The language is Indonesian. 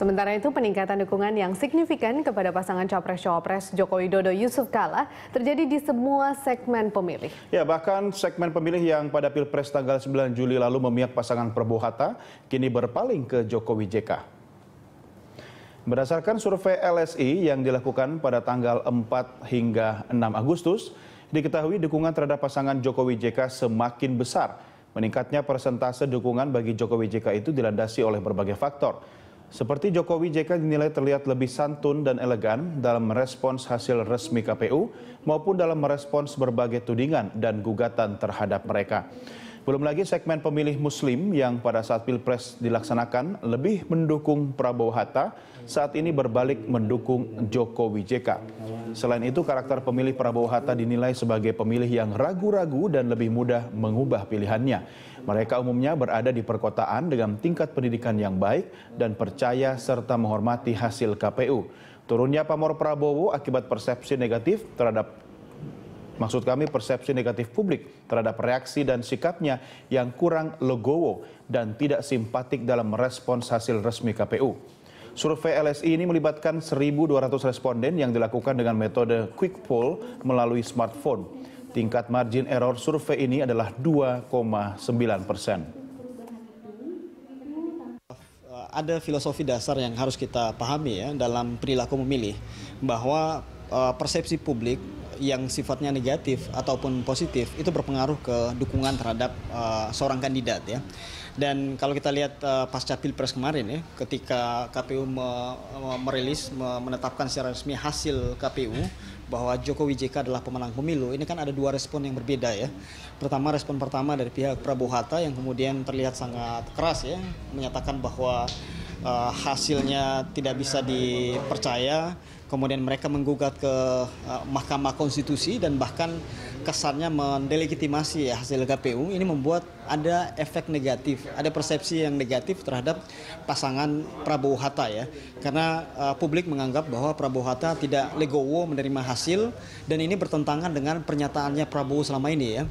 Sementara itu, peningkatan dukungan yang signifikan kepada pasangan Capres-Cawapres Joko Widodo Yusuf Kala terjadi di semua segmen pemilih. Ya, bahkan segmen pemilih yang pada Pilpres tanggal 9 Juli lalu memihak pasangan Prabowo Hatta, kini berpaling ke Jokowi JK. Berdasarkan survei LSI yang dilakukan pada tanggal 4 hingga 6 Agustus, diketahui dukungan terhadap pasangan Jokowi JK semakin besar. Meningkatnya persentase dukungan bagi Jokowi JK itu dilandasi oleh berbagai faktor, seperti Jokowi, JK dinilai terlihat lebih santun dan elegan dalam merespons hasil resmi KPU maupun dalam merespons berbagai tudingan dan gugatan terhadap mereka. Belum lagi segmen pemilih muslim yang pada saat Pilpres dilaksanakan lebih mendukung Prabowo Hatta, saat ini berbalik mendukung Jokowi JK. Selain itu, karakter pemilih Prabowo Hatta dinilai sebagai pemilih yang ragu-ragu dan lebih mudah mengubah pilihannya. Mereka umumnya berada di perkotaan dengan tingkat pendidikan yang baik dan percaya serta menghormati hasil KPU. Turunnya pamor Prabowo akibat persepsi negatif terhadap Maksud kami persepsi negatif publik terhadap reaksi dan sikapnya yang kurang legowo dan tidak simpatik dalam merespons hasil resmi KPU. Survei LSI ini melibatkan 1.200 responden yang dilakukan dengan metode quick poll melalui smartphone. Tingkat margin error survei ini adalah 2,9 persen. Ada filosofi dasar yang harus kita pahami ya dalam perilaku memilih bahwa eh, persepsi publik yang sifatnya negatif ataupun positif itu berpengaruh ke dukungan terhadap uh, seorang kandidat ya. Dan kalau kita lihat uh, pasca pilpres kemarin ya, ketika KPU me, me, merilis me, menetapkan secara resmi hasil KPU bahwa Jokowi JK adalah pemenang pemilu, ini kan ada dua respon yang berbeda ya. Pertama respon pertama dari pihak Prabowo Hatta yang kemudian terlihat sangat keras ya, menyatakan bahwa uh, hasilnya tidak bisa dipercaya, kemudian mereka menggugat ke uh, Mahkamah Konstitusi dan bahkan kesannya mendelegitimasi ya hasil KPU ini membuat ada efek negatif, ada persepsi yang negatif terhadap pasangan Prabowo Hatta ya. Karena uh, publik menganggap bahwa Prabowo Hatta tidak legowo menerima hasil dan ini bertentangan dengan pernyataannya Prabowo selama ini ya.